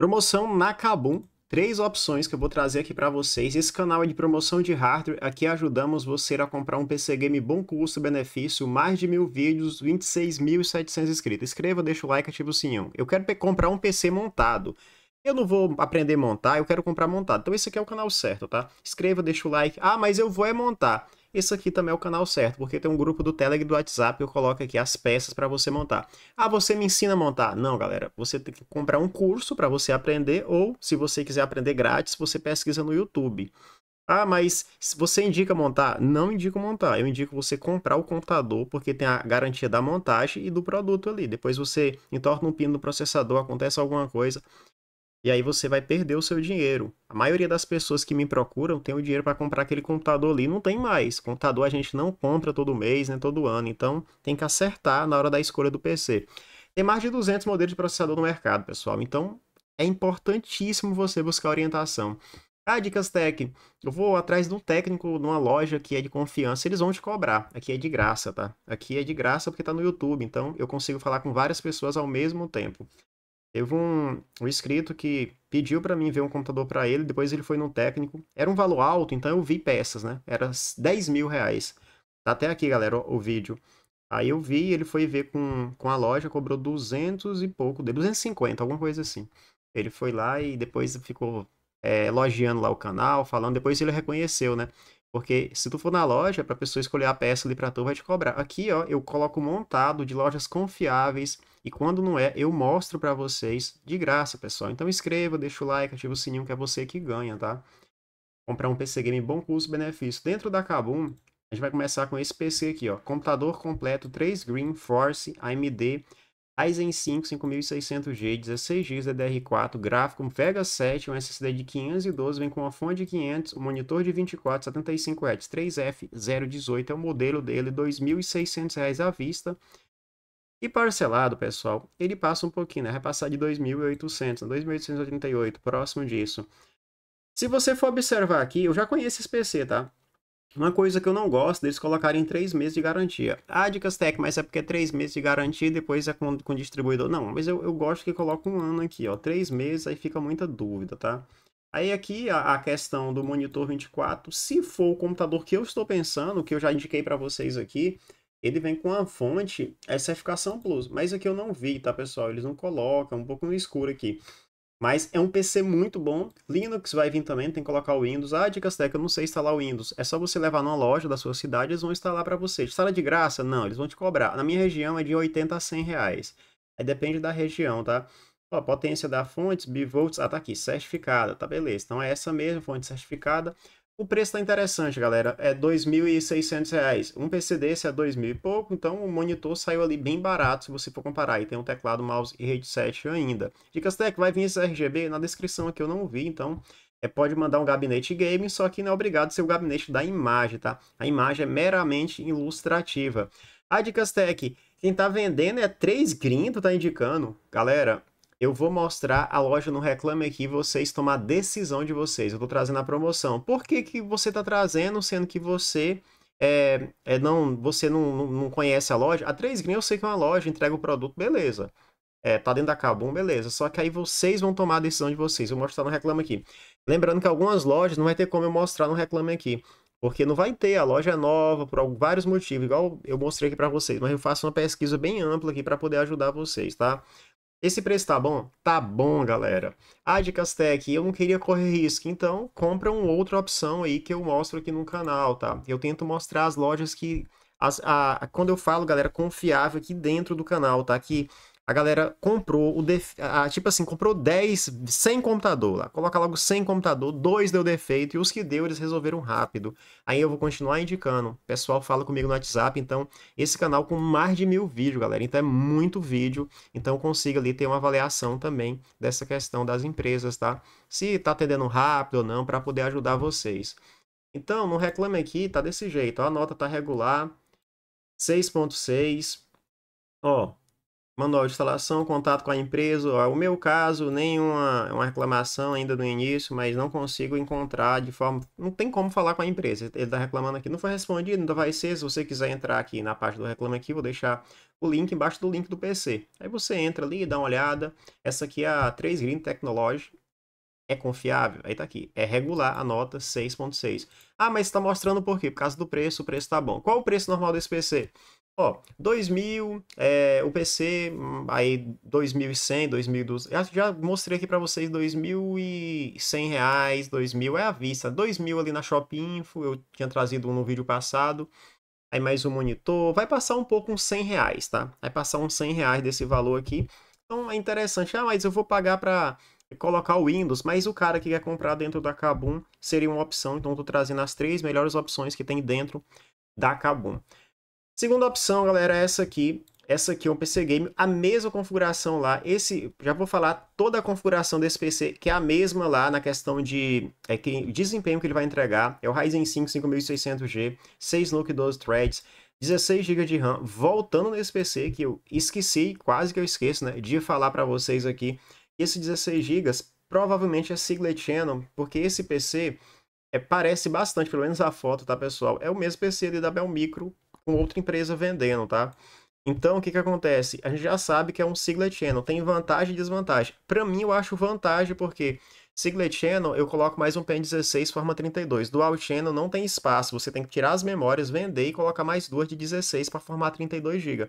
Promoção na Kabum, três opções que eu vou trazer aqui para vocês. Esse canal é de promoção de hardware, aqui ajudamos você a comprar um PC game bom custo-benefício, mais de mil vídeos, 26.700 inscritos. Inscreva, deixa o like, ativa o sininho. Eu quero comprar um PC montado. Eu não vou aprender a montar, eu quero comprar montado. Então esse aqui é o canal certo, tá? Inscreva, deixa o like. Ah, mas eu vou é montar esse aqui também é o canal certo, porque tem um grupo do Telegram e do WhatsApp que eu coloco aqui as peças para você montar. Ah, você me ensina a montar? Não, galera, você tem que comprar um curso para você aprender, ou se você quiser aprender grátis, você pesquisa no YouTube. Ah, mas você indica montar? Não indico montar. Eu indico você comprar o computador, porque tem a garantia da montagem e do produto ali. Depois você entorna um pino no processador, acontece alguma coisa, e aí você vai perder o seu dinheiro. A maioria das pessoas que me procuram tem o dinheiro para comprar aquele computador ali, não tem mais. Computador a gente não compra todo mês, nem né, todo ano, então tem que acertar na hora da escolha do PC. Tem mais de 200 modelos de processador no mercado, pessoal. Então é importantíssimo você buscar orientação. Ah, dicas tech. Eu vou atrás de um técnico numa loja que é de confiança, eles vão te cobrar. Aqui é de graça, tá? Aqui é de graça porque tá no YouTube, então eu consigo falar com várias pessoas ao mesmo tempo. Teve um, um inscrito que pediu para mim ver um computador para ele, depois ele foi num técnico. Era um valor alto, então eu vi peças, né? Era 10 mil reais. Tá até aqui, galera, o, o vídeo. Aí eu vi, ele foi ver com, com a loja, cobrou 200 e pouco, 250, alguma coisa assim. Ele foi lá e depois ficou é, elogiando lá o canal, falando. Depois ele reconheceu, né? Porque se tu for na loja, pra pessoa escolher a peça ali pra tu, vai te cobrar. Aqui, ó, eu coloco montado de lojas confiáveis. E quando não é, eu mostro para vocês de graça, pessoal. Então inscreva, deixa o like, ativa o sininho que é você que ganha, tá? Comprar um PC Game bom custo-benefício. Dentro da Kabum, a gente vai começar com esse PC aqui, ó. Computador completo 3 Green Force AMD Ryzen 5 5600G, 16GB DDR4, gráfico Vega 7, um SSD de 512, vem com uma fonte de 500, um monitor de 24, 75Hz, 3F018, é o modelo dele, R$ 2.600 à vista. E parcelado, pessoal, ele passa um pouquinho, né? Vai passar de 2.800, R$ 2.888, próximo disso. Se você for observar aqui, eu já conheço esse PC, tá? Uma coisa que eu não gosto deles colocarem 3 meses de garantia. Ah, Dicas Tech, mas é porque é 3 meses de garantia e depois é com, com distribuidor. Não, mas eu, eu gosto que coloque um ano aqui, ó. 3 meses, aí fica muita dúvida, tá? Aí aqui a, a, questão do monitor 24, se for o computador que eu estou pensando, que eu já indiquei para vocês aqui, ele vem com a fonte é certificação Plus, mas aqui eu não vi, tá pessoal? Eles não colocam, um pouco no escuro aqui. Mas é um PC muito bom. Linux vai vir também, tem que colocar o Windows. Ah, dicas técnicas, eu não sei instalar o Windows. É só você levar numa loja da sua cidade, eles vão instalar para você. Instala de graça? Não, eles vão te cobrar. Na minha região é de 80 a 100 reais. É, depende da região, tá? Ó, potência da fonte, bivolts, ah, tá aqui, certificada, tá beleza. Então é essa mesma fonte certificada. O preço tá interessante, galera. É R$ 2.600. Um PC desse é 2.000 e pouco, então o monitor saiu ali bem barato se você for comparar. E tem um teclado, mouse e headset ainda. Dicas Tech, vai vir esse RGB na descrição aqui, eu não vi, então é, pode mandar um gabinete game, só que não é obrigado a ser o gabinete da imagem, tá? A imagem é meramente ilustrativa. A Dicas Tech, quem tá vendendo é 3 gringos, tá indicando. Galera, eu vou mostrar a loja no Reclame Aqui vocês tomar a decisão de vocês. Eu estou trazendo a promoção. Por que, que você está trazendo, sendo que você é, é não você não, não, não, conhece a loja? A 3 Green eu sei que é uma loja, entrega o produto, beleza. É, tá dentro da Cabum, beleza. Só que aí vocês vão tomar a decisão de vocês. Eu vou mostrar no Reclame Aqui. Lembrando que algumas lojas não vai ter como eu mostrar no Reclame Aqui. Porque não vai ter, a loja é nova, por vários motivos, igual eu mostrei aqui para vocês. Mas eu faço uma pesquisa bem ampla aqui para poder ajudar vocês, tá? Esse preço tá bom? Tá bom, galera. Ah, de Castec, eu não queria correr risco, então compra uma outra opção aí que eu mostro aqui no canal, tá? Eu tento mostrar as lojas que... As, a, quando eu falo, galera, confiável aqui dentro do canal, tá? Que a galera comprou o def... ah, tipo assim, comprou 10 sem computador lá. Coloca logo sem computador, dois deu defeito e os que deu eles resolveram rápido. Aí eu vou continuar indicando. O pessoal fala comigo no WhatsApp, então esse canal com mais de mil vídeos, galera. Então é muito vídeo, então consiga ali ter uma avaliação também dessa questão das empresas, tá? Se tá atendendo rápido ou não, para poder ajudar vocês. Então, não reclame aqui, tá desse jeito. a nota tá regular, 6.6. Ó, manual de instalação, contato com a empresa. o meu caso, nenhuma uma reclamação ainda no início, mas não consigo encontrar de forma. Não tem como falar com a empresa. Ele está reclamando aqui. Não foi respondido, ainda então vai ser. Se você quiser entrar aqui na página do Reclame Aqui, vou deixar o link embaixo do link do PC. Aí você entra ali, dá uma olhada. Essa aqui é a 3 Green Technology. É confiável? Aí tá aqui. É regular a nota 6.6. Ah, mas está mostrando por quê? Por causa do preço, o preço tá bom. Qual o preço normal desse PC? Ó, 2000, é, o PC, aí 2100, 2200, já mostrei aqui para vocês 2100 reais, 2000 é à vista, 2000 ali na Shop Info, eu tinha trazido um no vídeo passado, aí mais um monitor, vai passar um pouco uns 100 reais, tá? Vai passar uns 100 reais desse valor aqui, então é interessante, ah, mas eu vou pagar para colocar o Windows, mas o cara que quer comprar dentro da Kabum seria uma opção, então tô trazendo as três melhores opções que tem dentro da Kabum. Segunda opção, galera, é essa aqui. Essa aqui é um PC Game, a mesma configuração lá. Esse, já vou falar toda a configuração desse PC, que é a mesma lá na questão de é, que, desempenho que ele vai entregar. É o Ryzen 5 5600G, 6 Nuke 12 threads, 16 GB de RAM. Voltando nesse PC, que eu esqueci, quase que eu esqueço, né, de falar para vocês aqui. Esse 16 GB provavelmente é Siglet Channel, porque esse PC é, parece bastante, pelo menos a foto, tá, pessoal? É o mesmo PC da Bell Micro com outra empresa vendendo, tá? Então, o que, que acontece? A gente já sabe que é um Siglet Channel, tem vantagem e desvantagem. Para mim, eu acho vantagem porque Siglet Channel eu coloco mais um pen 16 forma 32. Dual Channel não tem espaço, você tem que tirar as memórias, vender e colocar mais duas de 16 para formar 32 GB.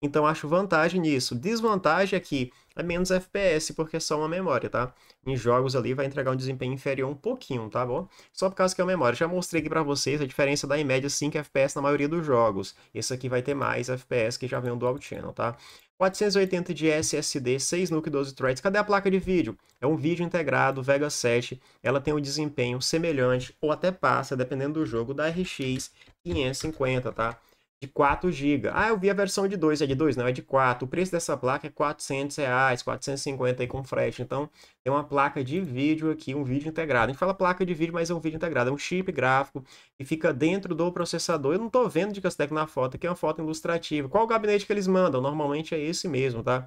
Então acho vantagem nisso. Desvantagem é que é menos FPS, porque é só uma memória, tá? Em jogos ali vai entregar um desempenho inferior um pouquinho, tá bom? Só por causa que é uma memória. Já mostrei aqui pra vocês a diferença da em média 5 FPS na maioria dos jogos. Esse aqui vai ter mais FPS que já vem um Dual Channel, tá? 480 de SSD, 6 NUC 12 threads. Cadê a placa de vídeo? É um vídeo integrado Vega 7. Ela tem um desempenho semelhante ou até passa, dependendo do jogo, da RX 550, tá? de 4 GB. Ah, eu vi a versão de 2, é de 2? Não, é de 4. O preço dessa placa é 400 reais, 450 aí com frete. Então, tem uma placa de vídeo aqui, um vídeo integrado. A gente fala placa de vídeo, mas é um vídeo integrado, é um chip gráfico e fica dentro do processador. Eu não estou vendo de Castec na foto, aqui é uma foto ilustrativa. Qual o gabinete que eles mandam? Normalmente é esse mesmo, tá?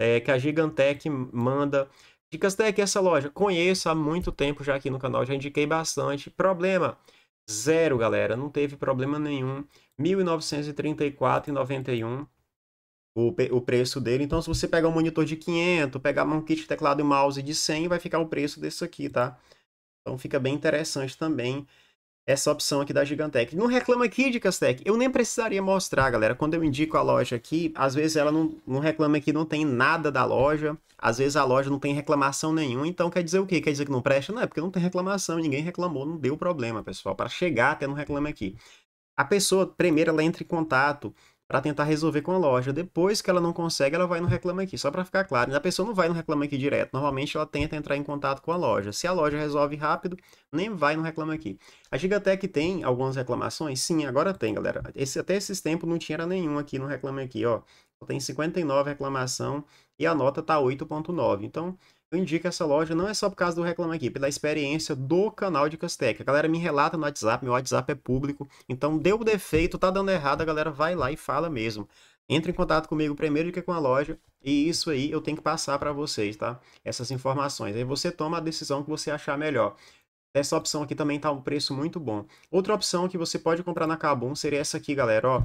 É, que a Gigantec manda Dicas Tech, essa loja conheço há muito tempo já aqui no canal, já indiquei bastante. Problema zero, galera, não teve problema nenhum 1.934,91 o, o preço dele. Então, se você pegar um monitor de 500, pegar um kit teclado e mouse de 100, vai ficar o preço desse aqui, tá? Então, fica bem interessante também essa opção aqui da Gigantec. Não reclama aqui, Dicastec. Eu nem precisaria mostrar, galera. Quando eu indico a loja aqui, às vezes ela não, não reclama aqui não tem nada da loja. Às vezes a loja não tem reclamação nenhuma. Então quer dizer o quê? Quer dizer que não presta? Não, é porque não tem reclamação. Ninguém reclamou, não deu problema, pessoal. Para chegar até não reclama aqui. A pessoa, primeiro, ela entra em contato para tentar resolver com a loja. Depois que ela não consegue, ela vai no reclama Aqui, só para ficar claro. A pessoa não vai no reclama Aqui direto, normalmente ela tenta entrar em contato com a loja. Se a loja resolve rápido, nem vai no reclama Aqui. A Gigatec tem algumas reclamações? Sim, agora tem, galera. Esse, até esses tempos não tinha nenhum aqui no reclama Aqui, ó. Tem 59 reclamação e a nota tá 8.9. Então, eu indico essa loja não é só por causa do Reclama Aqui, é pela experiência do canal de Casteca. A galera me relata no WhatsApp, meu WhatsApp é público, então deu defeito, tá dando errado, a galera vai lá e fala mesmo. Entre em contato comigo primeiro do que com a loja, e isso aí eu tenho que passar para vocês, tá? Essas informações. Aí você toma a decisão que você achar melhor. Essa opção aqui também tá um preço muito bom. Outra opção que você pode comprar na Kabum seria essa aqui, galera, ó.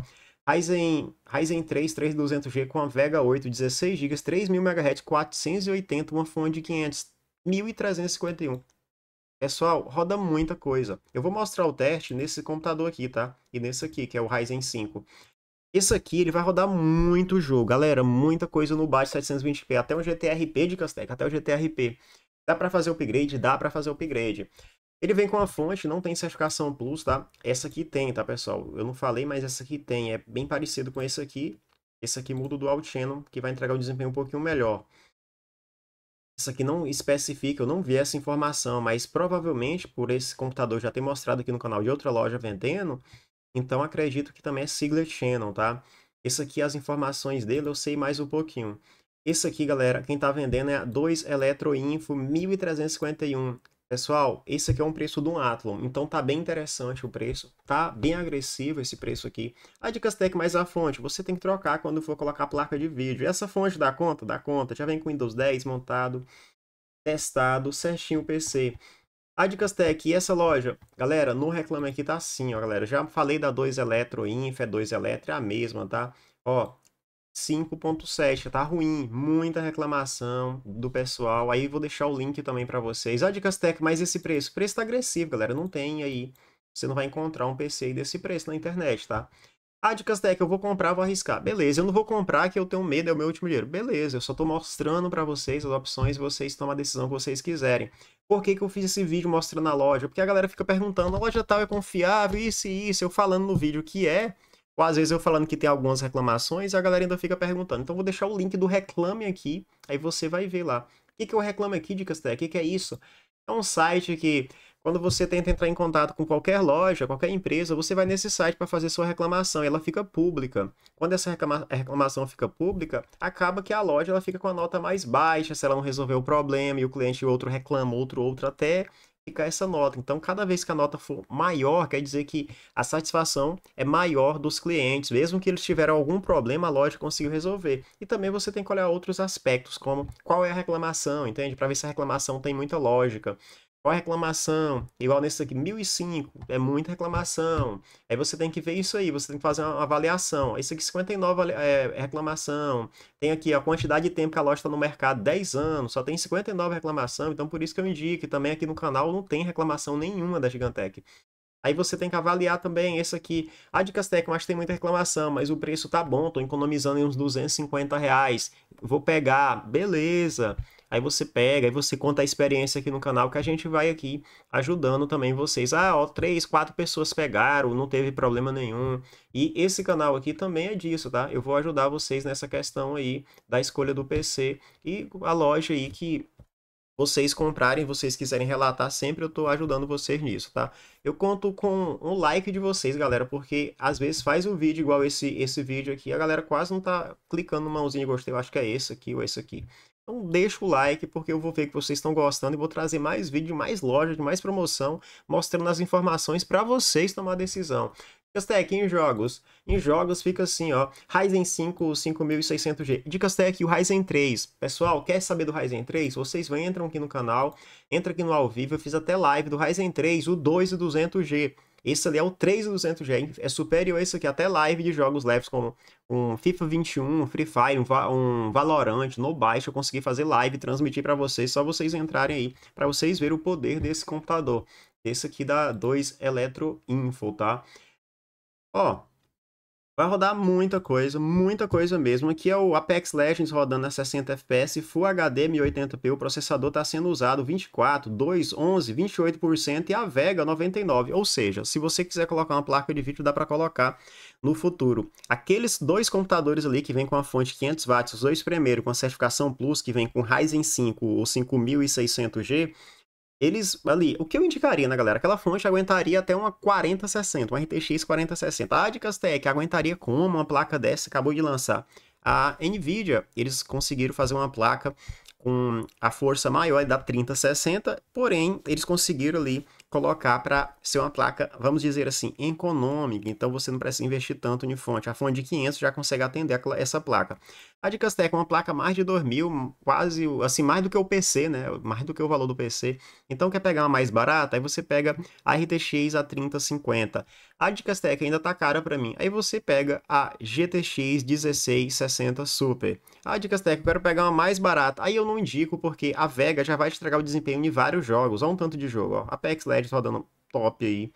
Ryzen, Ryzen 3 3200G com a Vega 8, 16 GB, 3000 MHz, 480, uma fonte de 500, 1351. Pessoal, roda muita coisa. Eu vou mostrar o teste nesse computador aqui, tá? E nesse aqui, que é o Ryzen 5. Esse aqui, ele vai rodar muito jogo, galera. Muita coisa no baixo 720p, até um GTRP de Castec, até o GTRP. Dá para fazer upgrade? Dá para fazer upgrade. Ele vem com a fonte, não tem certificação Plus, tá? Essa aqui tem, tá, pessoal? Eu não falei, mas essa aqui tem. É bem parecido com esse aqui. Esse aqui muda o Dual Channel, que vai entregar um desempenho um pouquinho melhor. Essa aqui não especifica, eu não vi essa informação, mas provavelmente por esse computador já ter mostrado aqui no canal de outra loja vendendo, então acredito que também é Sigler Channel, tá? Esse aqui, as informações dele, eu sei mais um pouquinho. Esse aqui, galera, quem tá vendendo é a 2 Eletroinfo 1351. Pessoal, esse aqui é um preço de um Athlon, então tá bem interessante o preço, tá bem agressivo esse preço aqui. A Tech mais a fonte, você tem que trocar quando for colocar a placa de vídeo. Essa fonte dá conta? Dá conta, já vem com Windows 10 montado, testado, certinho o PC. A Dicastec e essa loja, galera, no Reclame Aqui tá assim, ó galera, já falei da 2 Eletro Inf, é 2 Eletro, é a mesma, tá? Ó, 5.7, tá ruim, muita reclamação do pessoal. Aí vou deixar o link também para vocês. Ah, Dicas Tech, mas esse preço, o preço tá agressivo, galera, não tem aí. Você não vai encontrar um PC aí desse preço na internet, tá? Ah, Dicas Tech, eu vou comprar, vou arriscar. Beleza, eu não vou comprar que eu tenho medo, é o meu último dinheiro. Beleza, eu só tô mostrando para vocês as opções, vocês tomam a decisão que vocês quiserem. Por que, que eu fiz esse vídeo mostrando a loja? Porque a galera fica perguntando, a loja tal é confiável, isso e isso, eu falando no vídeo que é ou às vezes eu falando que tem algumas reclamações, a galera ainda fica perguntando. Então vou deixar o link do reclame aqui, aí você vai ver lá. O que, que é o reclame aqui, Dicas Tech? O que, que é isso? É um site que quando você tenta entrar em contato com qualquer loja, qualquer empresa, você vai nesse site para fazer sua reclamação e ela fica pública. Quando essa reclama reclamação fica pública, acaba que a loja ela fica com a nota mais baixa se ela não resolver o problema e o cliente outro reclama, outro outro até ficar essa nota. Então, cada vez que a nota for maior, quer dizer que a satisfação é maior dos clientes, mesmo que eles tiveram algum problema, a loja conseguiu resolver. E também você tem que olhar outros aspectos, como qual é a reclamação, entende? Para ver se a reclamação tem muita lógica. Qual a reclamação? Igual nesse aqui, 1005, é muita reclamação. Aí você tem que ver isso aí, você tem que fazer uma avaliação. Esse aqui, 59 é, é, reclamação. Tem aqui a quantidade de tempo que a loja está no mercado, 10 anos, só tem 59 reclamação. Então, por isso que eu indico, também aqui no canal não tem reclamação nenhuma da Gigantec. Aí você tem que avaliar também esse aqui. A ah, Dicastec, mas tem muita reclamação, mas o preço tá bom, tô economizando em uns 250 reais. Vou pegar, beleza. Aí você pega aí você conta a experiência aqui no canal que a gente vai aqui ajudando também vocês. Ah, ó, três, quatro pessoas pegaram, não teve problema nenhum. E esse canal aqui também é disso, tá? Eu vou ajudar vocês nessa questão aí da escolha do PC e a loja aí que vocês comprarem, vocês quiserem relatar sempre, eu tô ajudando vocês nisso, tá? Eu conto com um like de vocês, galera, porque às vezes faz um vídeo igual esse, esse vídeo aqui, a galera quase não tá clicando no mãozinho de gostei, eu acho que é esse aqui ou esse aqui. Então deixa o like, porque eu vou ver que vocês estão gostando e vou trazer mais vídeo, mais loja, mais promoção, mostrando as informações para vocês tomar decisão. Dicas Tech em jogos. Em jogos fica assim, ó, Ryzen 5 5600G. Dicas Tech o Ryzen 3. Pessoal, quer saber do Ryzen 3? Vocês vão, entram aqui no canal, entra aqui no ao vivo, eu fiz até live do Ryzen 3, o 2 e 200G. Esse ali é o 3200G, é superior a esse aqui, até live de jogos leves como um FIFA 21, um Free Fire, um, um Valorant, no baixo, eu consegui fazer live, transmitir para vocês, só vocês entrarem aí, para vocês verem o poder desse computador. Esse aqui da 2 Eletro Info, tá? Ó, Vai rodar muita coisa, muita coisa mesmo. Aqui é o Apex Legends rodando a 60 FPS, Full HD 1080p, o processador está sendo usado 24, 2, 11, 28% e a Vega 99. Ou seja, se você quiser colocar uma placa de vídeo, dá para colocar no futuro. Aqueles dois computadores ali que vem com a fonte 500 watts, os dois primeiros com a certificação Plus, que vem com Ryzen 5 ou 5600G, eles ali, o que eu indicaria, né, galera? Aquela fonte aguentaria até uma 4060, uma RTX 4060. A Adicastec aguentaria como uma placa dessa acabou de lançar. A Nvidia, eles conseguiram fazer uma placa com a força maior da 3060, porém, eles conseguiram ali colocar para ser uma placa, vamos dizer assim, econômica. Então você não precisa investir tanto em fonte. A fonte de 500 já consegue atender essa placa. A de Castec é uma placa mais de 2000, quase assim, mais do que o PC, né? Mais do que o valor do PC. Então quer pegar uma mais barata, aí você pega a RTX a 3050 a de Castec ainda tá cara para mim. Aí você pega a GTX 1660 Super. A de Castec eu quero pegar uma mais barata. Aí eu não indico porque a Vega já vai te o desempenho de vários jogos. Olha um tanto de jogo, ó. Apex Legends tá rodando top aí.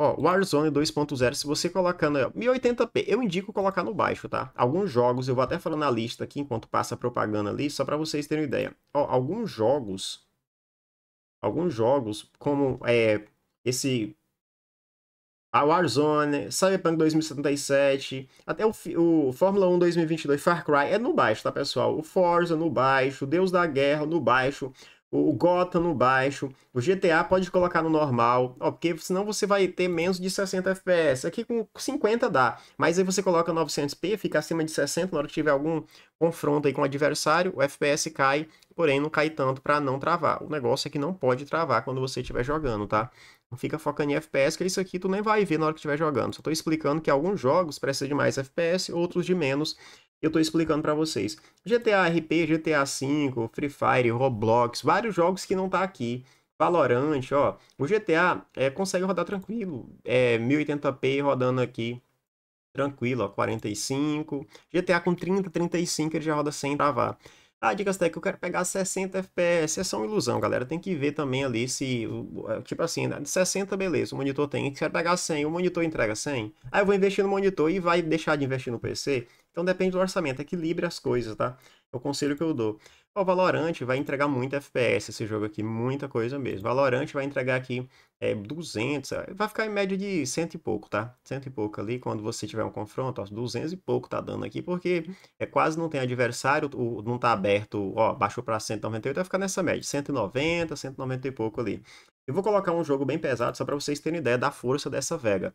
Ó, Warzone 2.0, se você colocando 1080p, eu indico colocar no baixo, tá? Alguns jogos, eu vou até falar na lista aqui enquanto passa a propaganda ali, só para vocês terem ideia. Ó, alguns jogos, alguns jogos, como é, esse a Warzone, Cyberpunk 2077, até o, o, Fórmula 1 2022, Far Cry, é no baixo, tá, pessoal? O Forza no baixo, Deus da Guerra no baixo, o Gotham no baixo, o GTA pode colocar no normal, ó, porque senão você vai ter menos de 60 FPS. Aqui com 50 dá, mas aí você coloca 900p, fica acima de 60 na hora que tiver algum confronto aí com o adversário, o FPS cai, porém não cai tanto para não travar. O negócio é que não pode travar quando você estiver jogando, tá? fica focando em FPS, que é isso aqui tu nem vai ver na hora que estiver jogando. Só estou explicando que alguns jogos precisam de mais FPS, outros de menos. Eu estou explicando para vocês. GTA RP, GTA V, Free Fire, Roblox, vários jogos que não tá aqui. Valorant, ó. O GTA é, consegue rodar tranquilo. É 1080p rodando aqui tranquilo, ó, 45. GTA com 30, 35 ele já roda sem travar. Ah, até que eu quero pegar 60 FPS. É só uma ilusão, galera. Tem que ver também ali se. É, tipo assim, né, de 60, beleza, o monitor tem. quer pegar 100, o monitor entrega 100. Aí eu vou investir no monitor e vai deixar de investir no PC. Então depende do orçamento, equilibre as coisas, tá? É o conselho que eu dou. O Valorant vai entregar muito FPS esse jogo aqui, muita coisa mesmo. Valorant vai entregar aqui é, 200, é, vai ficar em média de cento e pouco, tá? Cento e pouco ali, quando você tiver um confronto, ó, 200 e pouco tá dando aqui, porque é quase não tem adversário, o, não tá aberto, ó, baixou pra 198, vai ficar nessa média, 190, 190 e pouco ali. Eu vou colocar um jogo bem pesado só para vocês terem ideia da força dessa Vega.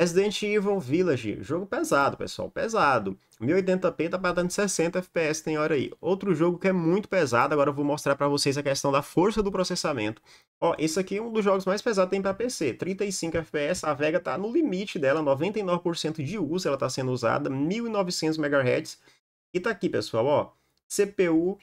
Resident Evil Village, jogo pesado, pessoal, pesado. 1080p tá batendo 60 FPS tem hora aí. Outro jogo que é muito pesado, agora eu vou mostrar para vocês a questão da força do processamento. Ó, esse aqui é um dos jogos mais pesados tem pra PC, 35 FPS, a Vega tá no limite dela, 99% de uso ela tá sendo usada, 1900 MHz. E tá aqui, pessoal, ó, CPU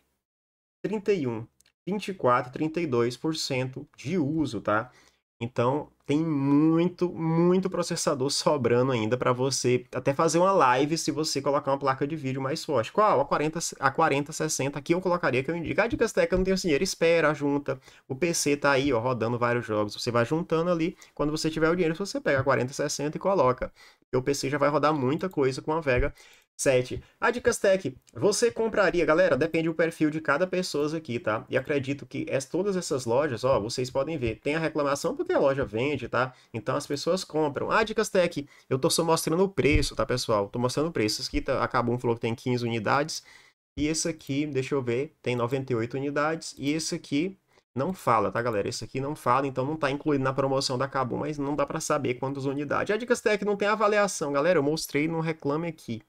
31, 24, 32% de uso, tá? Então, tem muito, muito processador sobrando ainda para você até fazer uma live se você colocar uma placa de vídeo mais forte. Qual? A 40, a 40 60 aqui eu colocaria que eu indico. Ah, dicas técnicas, não tenho dinheiro. Espera, junta. O PC tá aí, ó, rodando vários jogos. Você vai juntando ali. Quando você tiver o dinheiro, você pega a 40 60 e coloca. o PC já vai rodar muita coisa com a Vega 7. A dicas tech. Você compraria, galera, depende do perfil de cada pessoa aqui, tá? E acredito que as, todas essas lojas, ó, vocês podem ver, tem a reclamação porque a loja vende, tá? Então as pessoas compram. A dicas tech, eu tô só mostrando o preço, tá, pessoal? Tô mostrando o preço. Esse aqui tá, acabou, um falou que tem 15 unidades. E esse aqui, deixa eu ver, tem 98 unidades. E esse aqui não fala, tá, galera? Esse aqui não fala, então não tá incluído na promoção da Acabum, mas não dá para saber quantas unidades. A Dicas Tech não tem avaliação, galera. Eu mostrei, não reclame aqui.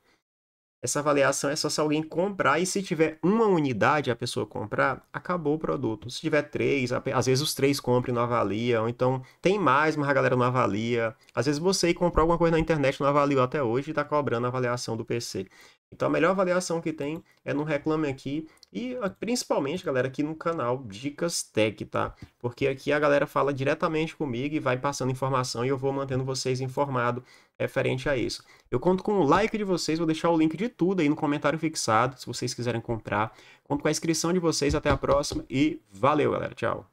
Essa avaliação é só se alguém comprar e se tiver uma unidade a pessoa comprar, acabou o produto. Se tiver três, às vezes os três compram e não avaliam. Então tem mais, mas a galera não avalia. Às vezes você comprou alguma coisa na internet não avaliou até hoje e está cobrando a avaliação do PC. Então a melhor avaliação que tem é no Reclame Aqui e ah, principalmente, galera, aqui no canal Dicas Tech, tá? Porque aqui a galera fala diretamente comigo e vai passando informação e eu vou mantendo vocês informado referente a isso. Eu conto com o like de vocês, vou deixar o link de tudo aí no comentário fixado, se vocês quiserem comprar. Conto com a inscrição de vocês, até a próxima e valeu, galera. Tchau.